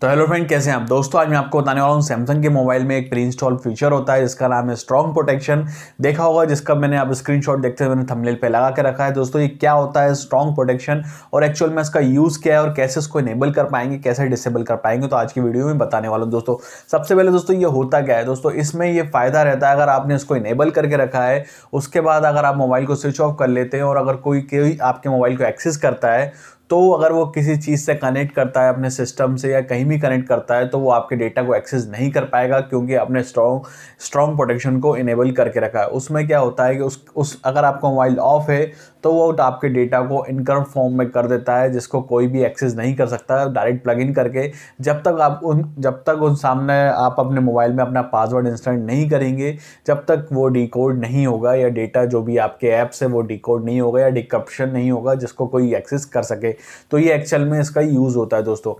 तो hello friend कैसे हैं आप दोस्तों आज मैं आपको बताने वाला हूँ सैमसंग के मोबाइल में एक प्री इंस्टॉल फीचर होता है जिसका नाम है स्ट्रॉन्ग प्रोटेक्शन देखा होगा जिसका मैंने आप स्क्रीनशॉट देखते हुए मैंने थंबनेल पे लगा के रखा है दोस्तों ये क्या होता है स्ट्रॉन्ग प्रोटेक्शन और एक्चुअल में इसका यूज़ क्या है और कैसे इसको इनेबल कर पाएंगे कैसे डिसेबल कर पाएंगे तो आज की वीडियो में बताने वाला हूँ दोस्तों सबसे पहले दोस्तों ये होता क्या है दोस्तों इसमें ये फ़ायदा रहता है अगर आपने इसको इनेबल करके रखा है उसके बाद अगर आप मोबाइल को स्विच ऑफ कर लेते हैं और अगर कोई कोई आपके मोबाइल को एक्सेस करता है तो अगर वो किसी चीज़ से कनेक्ट करता है अपने सिस्टम से या कहीं भी कनेक्ट करता है तो वो आपके डेटा को एक्सेस नहीं कर पाएगा क्योंकि अपने स्ट्रॉन्ग स्ट्रॉन्ग प्रोटेक्शन को इनेबल करके रखा है उसमें क्या होता है कि उस उस अगर आपका मोबाइल ऑफ है तो वो आपके डेटा को इनकर्व फॉर्म में कर देता है जिसको कोई भी एक्सेस नहीं कर सकता डायरेक्ट प्लग इन करके जब तक आप उन जब तक उन सामने आप अपने मोबाइल में अपना पासवर्ड इंस्टेंट नहीं करेंगे जब तक वो डिकोड नहीं होगा या डेटा जो भी आपके ऐप्स है वो डिकोड नहीं होगा या डिकप्शन नहीं होगा जिसको कोई एक्सेस कर सके तो ये एक्चुअल में इसका यूज़ होता है दोस्तों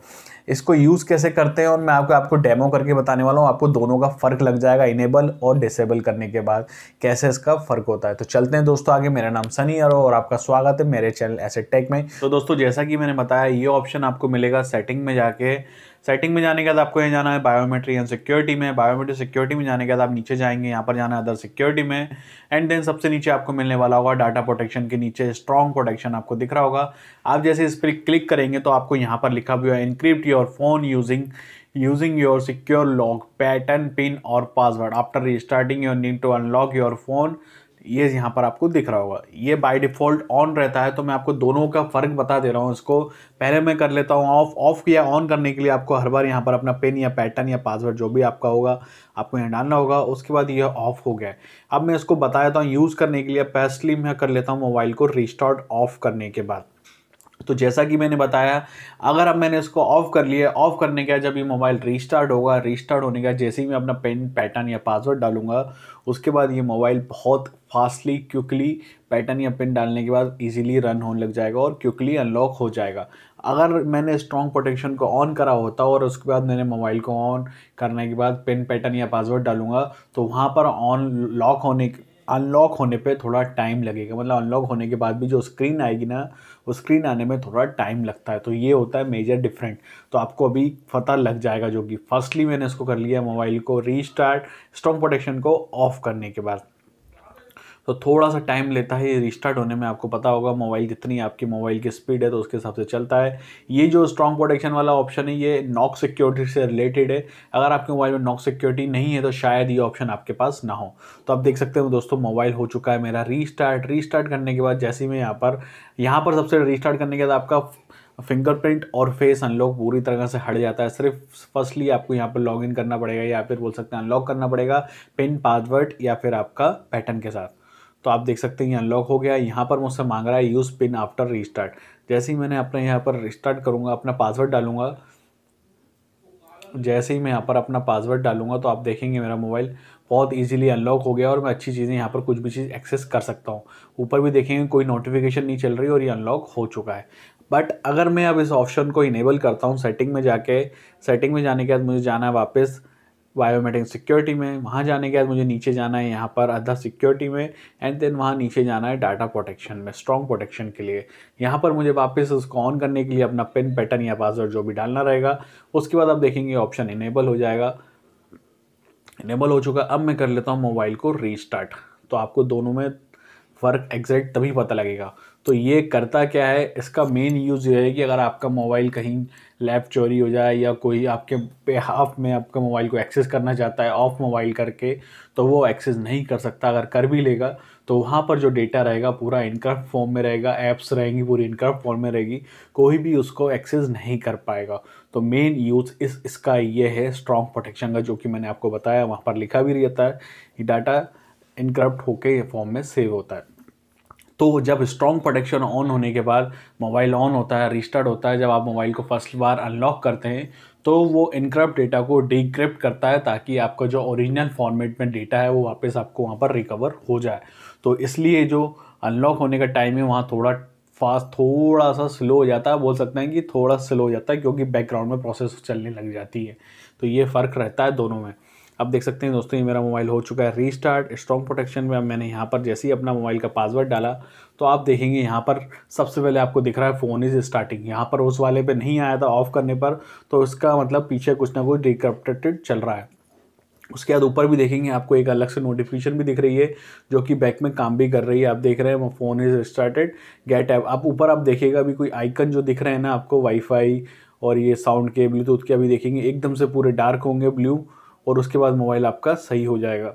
इसको यूज़ कैसे करते हैं और मैं आपको आपको डेमो करके बताने वाला हूँ आपको दोनों का फ़र्क लग जाएगा इनेबल और डिसेबल करने के बाद कैसे इसका फ़र्क होता है तो चलते हैं दोस्तों आगे मेरा नाम सनी अरो और आपका स्वागत है मेरे चैनल एसेट टेक में तो दोस्तों जैसा कि मैंने बताया ये ऑप्शन आपको मिलेगा सेटिंग में जाके सेटिंग में जाने के बाद आपको यहाँ जाना है बायोमेट्री एंड सिक्योरिटी में बायोमेट्री सिक्योरिटी में जाने के बाद आप नीचे जाएंगे यहाँ पर जाना है अदर सिक्योरिटी में एंड देन सबसे नीचे आपको मिलने वाला होगा डाटा प्रोटेक्शन के नीचे स्ट्रॉन्ग प्रोटेक्शन आपको दिख रहा होगा आप जैसे इस पर क्लिक करेंगे तो आपको यहाँ पर लिखा हुआ है encrypt your phone using using your secure lock pattern pin और password after restarting your need to unlock your phone ये यहाँ पर आपको दिख रहा होगा ये बाय डिफ़ॉल्ट ऑन रहता है तो मैं आपको दोनों का फ़र्क बता दे रहा हूँ इसको पहले मैं कर लेता हूँ ऑफ ऑफ या ऑन करने के लिए आपको हर बार यहाँ पर अपना पेन या पैटर्न या पासवर्ड जो भी आपका होगा आपको यहाँ डालना होगा उसके बाद यह ऑफ हो गया है अब मैं इसको बता देता हूँ यूज़ करने के लिए पेस्टली मैं कर लेता हूँ मोबाइल को रिस्टार्ट ऑफ करने के बाद तो जैसा कि मैंने बताया अगर अब मैंने इसको ऑफ़ कर लिया ऑफ़ करने बाद जब ये मोबाइल रीस्टार्ट होगा रिस्टार्ट होने का जैसे ही मैं अपना पेन पैटर्न या पासवर्ड डालूंगा उसके बाद ये मोबाइल बहुत फास्टली क्विकली पैटर्न या पिन डालने के बाद इजीली रन होने लग जाएगा और क्विकली अनलॉक हो जाएगा अगर मैंने स्ट्रॉन्ग प्रोटेक्शन को ऑन करा होता और उसके बाद मैंने मोबाइल को ऑन करने के बाद पिन पैटर्न या पासवर्ड डालूंगा तो वहाँ पर ऑन लॉक होने अनलॉक होने पे थोड़ा टाइम लगेगा मतलब अनलॉक होने के बाद भी जो स्क्रीन आएगी ना वो स्क्रीन आने में थोड़ा टाइम लगता है तो ये होता है मेजर डिफरेंट तो आपको अभी पता लग जाएगा जो कि फर्स्टली मैंने इसको कर लिया मोबाइल को रीस्टार्ट स्ट्रॉन्ग प्रोटेक्शन को ऑफ करने के बाद तो थोड़ा सा टाइम लेता है ये रिस्टार्ट होने में आपको पता होगा मोबाइल जितनी आपकी मोबाइल की स्पीड है तो उसके हिसाब से चलता है ये जो स्ट्रॉन्ग प्रोटेक्शन वाला ऑप्शन है ये नॉक सिक्योरिटी से रिलेटेड है अगर आपके मोबाइल में नॉक सिक्योरिटी नहीं है तो शायद ये ऑप्शन आपके पास ना हो तो आप देख सकते हो दोस्तों मोबाइल हो चुका है मेरा रीस्टार्ट रीस्टार्ट करने के बाद जैसे ही मैं यहाँ पर यहाँ पर सबसे रीस्टार्ट करने के बाद आपका फिंगरप्रिंट और फेस अनलॉक पूरी तरह से हट जाता है सिर्फ फर्स्टली आपको यहाँ पर लॉगिन करना पड़ेगा या फिर बोल सकते हैं अनलॉक करना पड़ेगा पिन पासवर्ड या फिर आपका पैटर्न के साथ तो आप देख सकते हैं ये अनलॉक हो गया यहाँ पर मुझसे मांग रहा है यूज़ पिन आफ्टर रिस्टार्ट जैसे ही मैंने अपने यहाँ पर रिस्टार्ट करूँगा अपना पासवर्ड डालूंगा जैसे ही मैं यहाँ पर अपना पासवर्ड डालूंगा तो आप देखेंगे मेरा मोबाइल बहुत इजीली अनलॉक हो गया और मैं अच्छी चीज़ें यहाँ पर कुछ भी चीज़ एक्सेस कर सकता हूँ ऊपर भी देखेंगे कोई नोटिफिकेशन नहीं चल रही और ये अनलॉक हो चुका है बट अगर मैं अब इस ऑप्शन को इनेबल करता हूँ सेटिंग में जाके सेटिंग में जाने के बाद मुझे जाना है वापस बायोमेटिक सिक्योरिटी में वहाँ जाने के बाद मुझे नीचे जाना है यहाँ पर आधा सिक्योरिटी में एंड देन वहाँ नीचे जाना है डाटा प्रोटेक्शन में स्ट्रॉन्ग प्रोटेक्शन के लिए यहाँ पर मुझे वापस उसको ऑन करने के लिए अपना पिन पैटर्न या पासवर्ड जो भी डालना रहेगा उसके बाद आप देखेंगे ऑप्शन इनेबल हो जाएगा इनेबल हो चुका अब मैं कर लेता हूँ मोबाइल को रीस्टार्ट तो आपको दोनों में वर्क एग्जैक्ट तभी पता लगेगा तो ये करता क्या है इसका मेन यूज़ ये है कि अगर आपका मोबाइल कहीं लैब चोरी हो जाए या कोई आपके बेहाफ में आपका मोबाइल को एक्सेस करना चाहता है ऑफ मोबाइल करके तो वो एक्सेस नहीं कर सकता अगर कर भी लेगा तो वहाँ पर जो डेटा रहेगा पूरा इनक्रप्ट फॉर्म में रहेगा ऐप्स रहेंगी पूरी इनक्रप्ट फॉर्म में रहेगी कोई भी उसको एक्सेस नहीं कर पाएगा तो मेन यूज़ इस इसका ये है स्ट्रॉन्ग प्रोटेक्शन का जो कि मैंने आपको बताया वहाँ पर लिखा भी रहता है डाटा इनक्रप्ट होके फॉर्म में सेव होता है तो जब स्ट्रॉन्ग प्रोटेक्शन ऑन होने के बाद मोबाइल ऑन होता है रिस्टार्ट होता है जब आप मोबाइल को फर्स्ट बार अनलॉक करते हैं तो वो इनक्रप्ट डेटा को डिक्रिप्ट करता है ताकि आपका जो ओरिजिनल फॉर्मेट में डेटा है वो वापस आपको वहाँ पर रिकवर हो जाए तो इसलिए जो अनलॉक होने का टाइम है वहाँ थोड़ा फास्ट थोड़ा सा स्लो हो जाता है बोल सकते हैं कि थोड़ा स्लो हो जाता है क्योंकि बैकग्राउंड में प्रोसेस चलने लग जाती है तो ये फ़र्क रहता है दोनों में अब देख सकते हैं दोस्तों ये मेरा मोबाइल हो चुका है रीस्टार्ट स्ट्रॉन्ग प्रोटेक्शन में अब मैंने यहाँ पर जैसे ही अपना मोबाइल का पासवर्ड डाला तो आप देखेंगे यहाँ पर सबसे पहले आपको दिख रहा है फ़ोन इज़ स्टार्टिंग यहाँ पर उस वाले पे नहीं आया था ऑफ़ करने पर तो इसका मतलब पीछे कुछ ना कुछ डिक्रप्टेड चल रहा है उसके बाद ऊपर भी देखेंगे आपको एक अलग से नोटिफिकेशन भी दिख रही है जो कि बैक में काम भी कर रही है आप देख रहे हैं phone is started get app आप ऊपर आप देखिएगा अभी कोई आइकन जो दिख रहे हैं ना आपको वाईफाई और ये साउंड के ब्लूटूथ के अभी देखेंगे एकदम से पूरे डार्क होंगे ब्लू और उसके बाद मोबाइल आपका सही हो जाएगा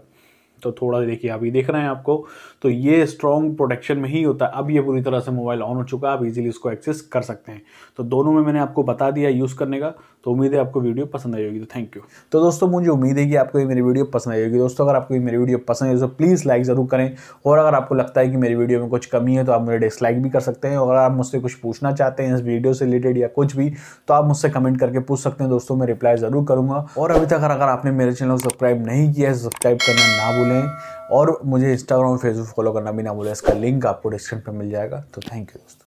तो थोड़ा देखिए अभी देख रहे हैं आपको तो ये स्ट्रॉन्ग प्रोटेक्शन में ही होता है अब ये पूरी तरह से मोबाइल ऑन हो चुका है आप इजीली इसको एक्सेस कर सकते हैं तो दोनों में मैंने आपको बता दिया यूज़ करने का तो उम्मीद है आपको वीडियो पसंद आई होगी तो थैंक यू तो दोस्तों मुझे उम्मीद है कि आपको ये मेरी वीडियो पसंद आई होगी दोस्तों अगर आपको ये मेरी वीडियो पसंद आई तो प्लीज़ लाइक ज़रूर करें और अगर आपको लगता है कि मेरी वीडियो में कुछ कमी है तो आप मुझे डिसलाइक भी कर सकते हैं और अगर आप मुझसे कुछ पूछना चाहते हैं इस वीडियो से रिलेटेड या कुछ भी तो आप मुझसे कमेंट करके पूछ सकते हैं दोस्तों मैं रिप्लाई ज़रूर करूँगा और अभी तक अगर आपने मेरे चैनल को सब्सक्राइब नहीं किया है सब्सक्राइब तो करना ना भूलें में और मुझे इंस्टाग्राम और फेसबुक फॉलो करना भी ना इसका लिंक आपको डिस्क्रिप्शन पर मिल जाएगा तो थैंक यू दोस्तों